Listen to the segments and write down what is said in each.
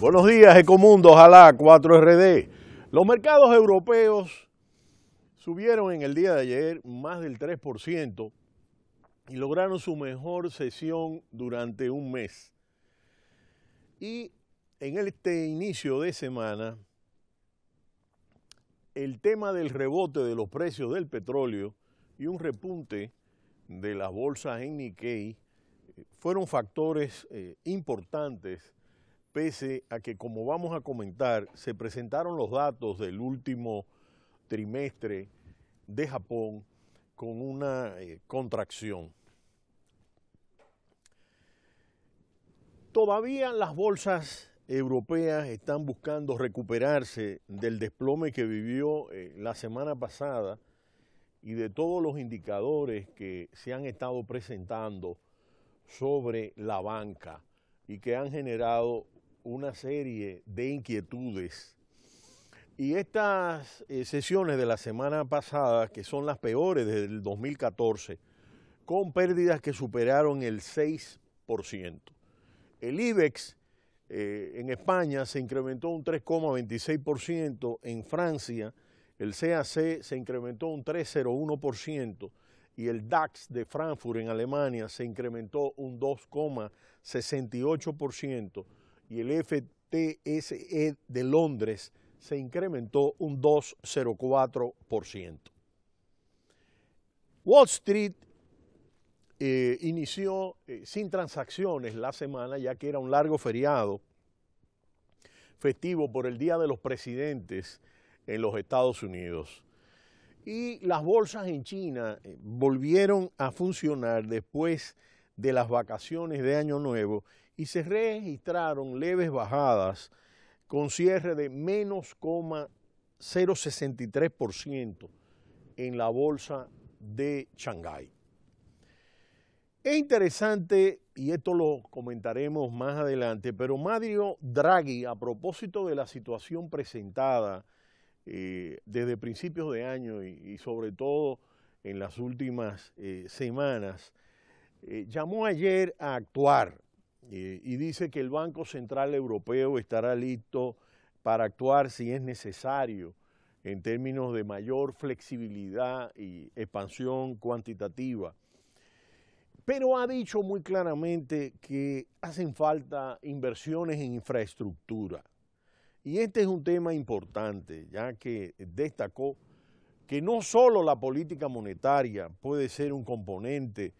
Buenos días, Ecomundo, ojalá 4RD. Los mercados europeos subieron en el día de ayer más del 3% y lograron su mejor sesión durante un mes. Y en este inicio de semana, el tema del rebote de los precios del petróleo y un repunte de las bolsas en Nikkei fueron factores eh, importantes pese a que, como vamos a comentar, se presentaron los datos del último trimestre de Japón con una eh, contracción. Todavía las bolsas europeas están buscando recuperarse del desplome que vivió eh, la semana pasada y de todos los indicadores que se han estado presentando sobre la banca y que han generado una serie de inquietudes. Y estas eh, sesiones de la semana pasada, que son las peores desde el 2014, con pérdidas que superaron el 6%. El IBEX eh, en España se incrementó un 3,26%, en Francia el CAC se incrementó un 3,01% y el DAX de Frankfurt en Alemania se incrementó un 2,68%, y el FTSE de Londres se incrementó un 2,04%. Wall Street eh, inició eh, sin transacciones la semana, ya que era un largo feriado festivo por el Día de los Presidentes en los Estados Unidos. Y las bolsas en China eh, volvieron a funcionar después de las vacaciones de Año Nuevo y se registraron leves bajadas con cierre de menos 0,63% en la bolsa de Shanghái. Es interesante, y esto lo comentaremos más adelante, pero Mario Draghi, a propósito de la situación presentada eh, desde principios de año y, sobre todo en las últimas eh, semanas, eh, llamó ayer a actuar eh, y dice que el Banco Central Europeo estará listo para actuar si es necesario en términos de mayor flexibilidad y expansión cuantitativa. Pero ha dicho muy claramente que hacen falta inversiones en infraestructura. Y este es un tema importante, ya que destacó que no solo la política monetaria puede ser un componente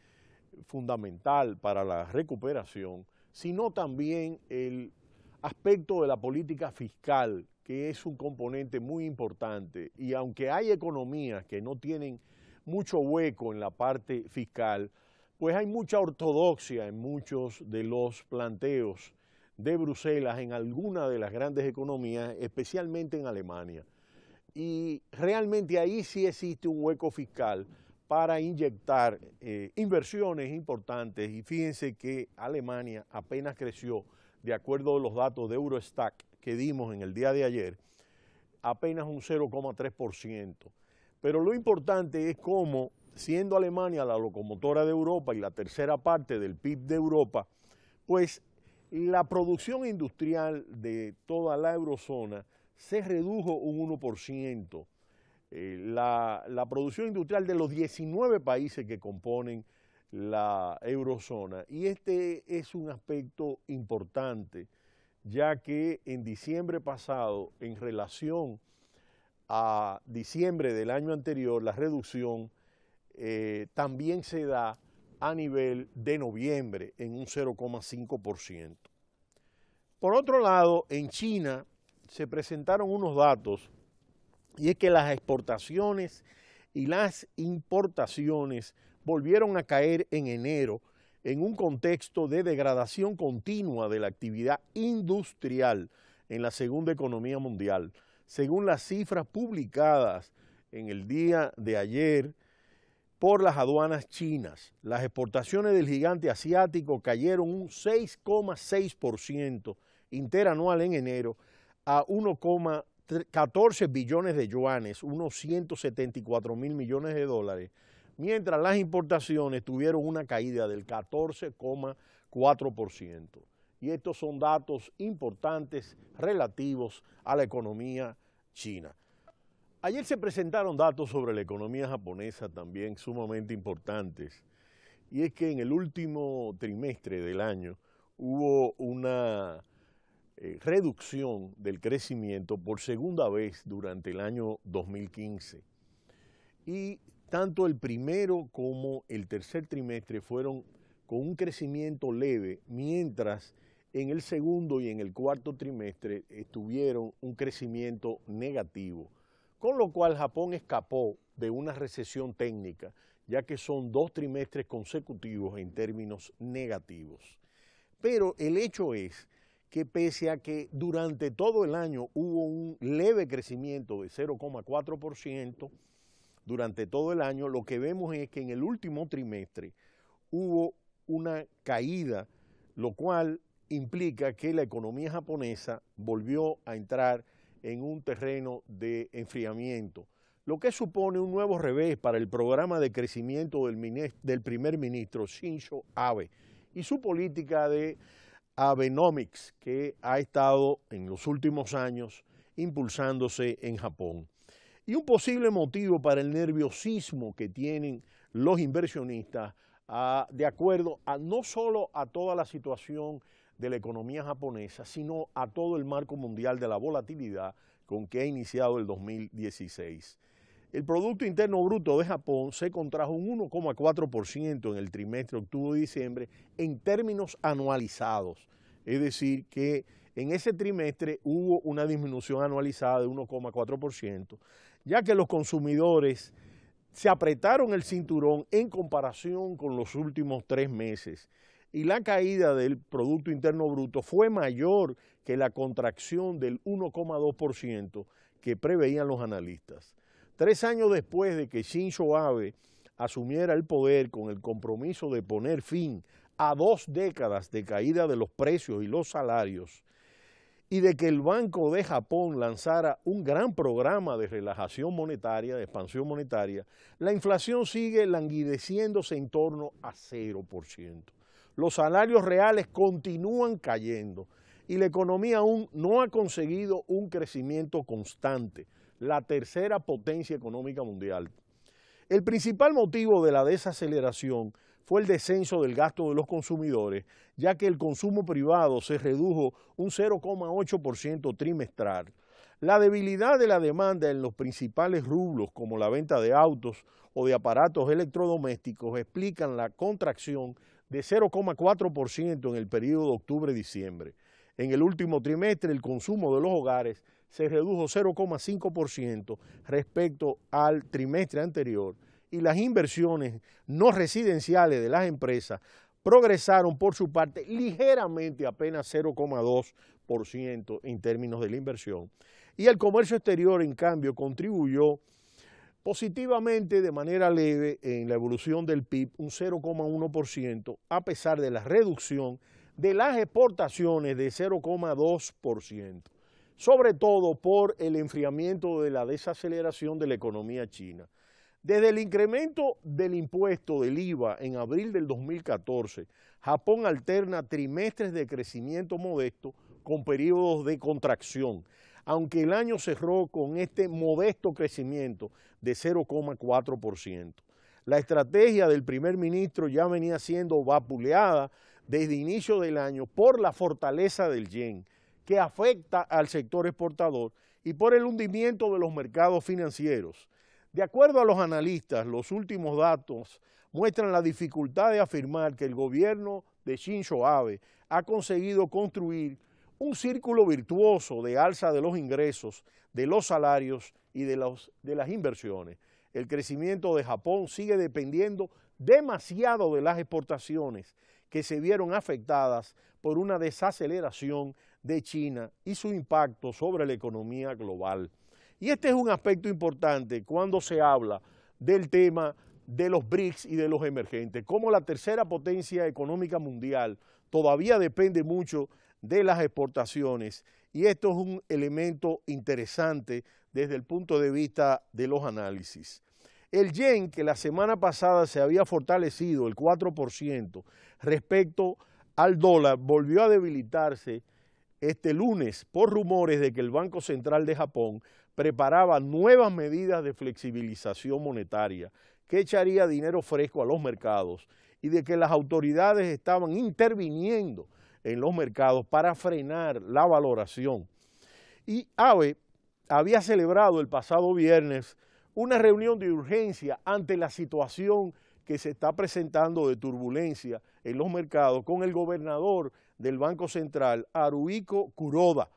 fundamental para la recuperación, sino también el aspecto de la política fiscal, que es un componente muy importante. Y aunque hay economías que no tienen mucho hueco en la parte fiscal, pues hay mucha ortodoxia en muchos de los planteos de Bruselas en alguna de las grandes economías, especialmente en Alemania. Y realmente ahí sí existe un hueco fiscal para inyectar eh, inversiones importantes y fíjense que Alemania apenas creció, de acuerdo a los datos de Eurostat que dimos en el día de ayer, apenas un 0,3%. Pero lo importante es cómo, siendo Alemania la locomotora de Europa y la tercera parte del PIB de Europa, pues la producción industrial de toda la eurozona se redujo un 1%. Eh, la, producción industrial de los 19 países que componen la eurozona. Y este es un aspecto importante, ya que en diciembre pasado, en relación a diciembre del año anterior, la reducción eh, también se da a nivel de noviembre en un 0,5%. Por otro lado, en China se presentaron unos datos y es que las exportaciones y las importaciones volvieron a caer en enero en un contexto de degradación continua de la actividad industrial en la segunda economía mundial. Según las cifras publicadas en el día de ayer por las aduanas chinas, las exportaciones del gigante asiático cayeron un 6,6% interanual en enero a 1,8 14 billones de yuanes, unos 174 mil millones de dólares, mientras las importaciones tuvieron una caída del 14,4%. Y estos son datos importantes relativos a la economía china. Ayer se presentaron datos sobre la economía japonesa también sumamente importantes. Y es que en el último trimestre del año hubo una eh, reducción del crecimiento por segunda vez durante el año 2015. Y tanto el primero como el tercer trimestre fueron con un crecimiento leve, mientras en el segundo y en el cuarto trimestre estuvieron un crecimiento negativo, con lo cual Japón escapó de una recesión técnica, ya que son dos trimestres consecutivos en términos negativos. Pero el hecho es que pese a que durante todo el año hubo un leve crecimiento de 0,4%, durante todo el año, lo que vemos es que en el último trimestre hubo una caída, lo cual implica que la economía japonesa volvió a entrar en un terreno de enfriamiento, lo que supone un nuevo revés para el programa de crecimiento del, del primer ministro Shinzo Abe y su política de Abenomics, que ha estado en los últimos años impulsándose en Japón. Y un posible motivo para el nerviosismo que tienen los inversionistas ah, de acuerdo a no solo a toda la situación de la economía japonesa, sino a todo el marco mundial de la volatilidad con que ha iniciado el 2016. El Producto Interno Bruto de Japón se contrajo un 1,4% en el trimestre octubre-diciembre y en términos anualizados. Es decir, que en ese trimestre hubo una disminución anualizada de 1,4%, ya que los consumidores se apretaron el cinturón en comparación con los últimos tres meses y la caída del Producto Interno Bruto fue mayor que la contracción del 1,2% que preveían los analistas. Tres años después de que Shinzo Abe asumiera el poder con el compromiso de poner fin a dos décadas de caída de los precios y los salarios, y de que el Banco de Japón lanzara un gran programa de relajación monetaria, de expansión monetaria, la inflación sigue languideciéndose en torno a 0%. Los salarios reales continúan cayendo y la economía aún no ha conseguido un crecimiento constante la tercera potencia económica mundial. El principal motivo de la desaceleración fue el descenso del gasto de los consumidores, ya que el consumo privado se redujo un 0,8% trimestral. La debilidad de la demanda en los principales rublos como la venta de autos o de aparatos electrodomésticos explican la contracción de 0,4% en el periodo de octubre-diciembre. En el último trimestre el consumo de los hogares se redujo 0,5% respecto al trimestre anterior y las inversiones no residenciales de las empresas progresaron por su parte ligeramente apenas 0,2% en términos de la inversión. Y el comercio exterior, en cambio, contribuyó positivamente de manera leve en la evolución del PIB un 0,1% a pesar de la reducción de las exportaciones de 0,2% sobre todo por el enfriamiento de la desaceleración de la economía china. Desde el incremento del impuesto del IVA en abril del 2014, Japón alterna trimestres de crecimiento modesto con periodos de contracción, aunque el año cerró con este modesto crecimiento de 0,4%. La estrategia del primer ministro ya venía siendo vapuleada desde inicio del año por la fortaleza del yen, que afecta al sector exportador y por el hundimiento de los mercados financieros. De acuerdo a los analistas, los últimos datos muestran la dificultad de afirmar que el gobierno de Shinzo Abe ha conseguido construir un círculo virtuoso de alza de los ingresos, de los salarios y de, de las inversiones. El crecimiento de Japón sigue dependiendo demasiado de las exportaciones que se vieron afectadas por una desaceleración de China y su impacto sobre la economía global. Y este es un aspecto importante cuando se habla del tema de los BRICS y de los emergentes, como la tercera potencia económica mundial todavía depende mucho de las exportaciones y esto es un elemento interesante desde el punto de vista de los análisis. El yen, que la semana pasada se había fortalecido el 4% respecto al dólar, volvió a debilitarse este lunes por rumores de que el Banco Central de Japón preparaba nuevas medidas de flexibilización monetaria que echaría dinero fresco a los mercados y de que las autoridades estaban interviniendo en los mercados para frenar la valoración. Y AVE había celebrado el pasado viernes una reunión de urgencia ante la situación que se está presentando de turbulencia en los mercados con el gobernador del Banco Central, Aruico Curoda,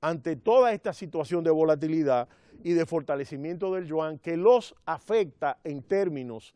ante toda esta situación de volatilidad y de fortalecimiento del yuan que los afecta en términos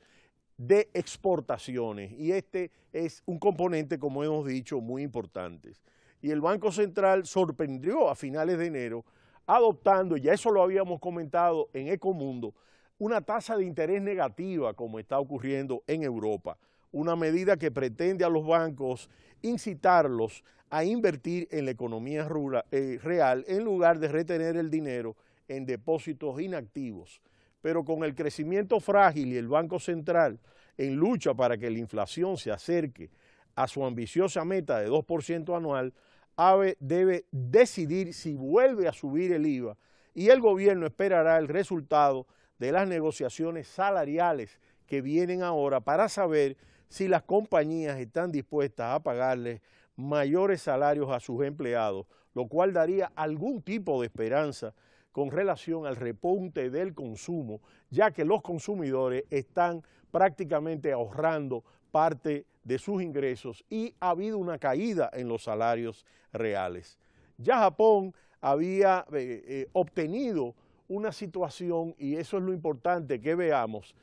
de exportaciones. Y este es un componente, como hemos dicho, muy importante. Y el Banco Central sorprendió a finales de enero adoptando, ya eso lo habíamos comentado en Ecomundo, una tasa de interés negativa como está ocurriendo en Europa, una medida que pretende a los bancos incitarlos a invertir en la economía eh, real en lugar de retener el dinero en depósitos inactivos. Pero con el crecimiento frágil y el Banco Central en lucha para que la inflación se acerque a su ambiciosa meta de 2% anual, AVE debe decidir si vuelve a subir el IVA y el gobierno esperará el resultado de las negociaciones salariales que vienen ahora para saber si las compañías están dispuestas a pagarles mayores salarios a sus empleados, lo cual daría algún tipo de esperanza con relación al repunte del consumo, ya que los consumidores están prácticamente ahorrando parte de sus ingresos y ha habido una caída en los salarios reales. Ya Japón había eh, eh, obtenido una situación, y eso es lo importante que veamos,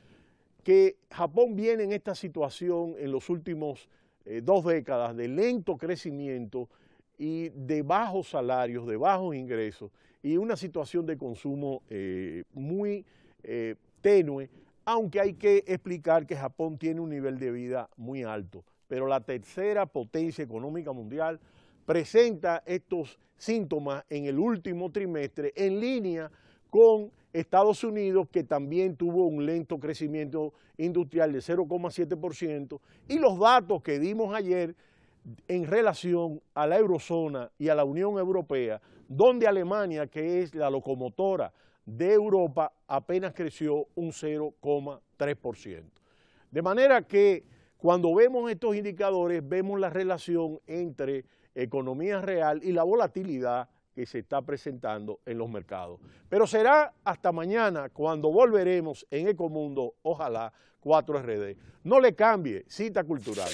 que Japón viene en esta situación en los últimos eh, dos décadas de lento crecimiento y de bajos salarios, de bajos ingresos y una situación de consumo eh, muy eh, tenue, aunque hay que explicar que Japón tiene un nivel de vida muy alto, pero la tercera potencia económica mundial presenta estos síntomas en el último trimestre en línea con Estados Unidos, que también tuvo un lento crecimiento industrial de 0,7%, y los datos que dimos ayer en relación a la eurozona y a la Unión Europea, donde Alemania, que es la locomotora de Europa, apenas creció un 0,3%. De manera que cuando vemos estos indicadores, vemos la relación entre economía real y la volatilidad que se está presentando en los mercados. Pero será hasta mañana cuando volveremos en Ecomundo, ojalá, 4RD. No le cambie, cita cultural.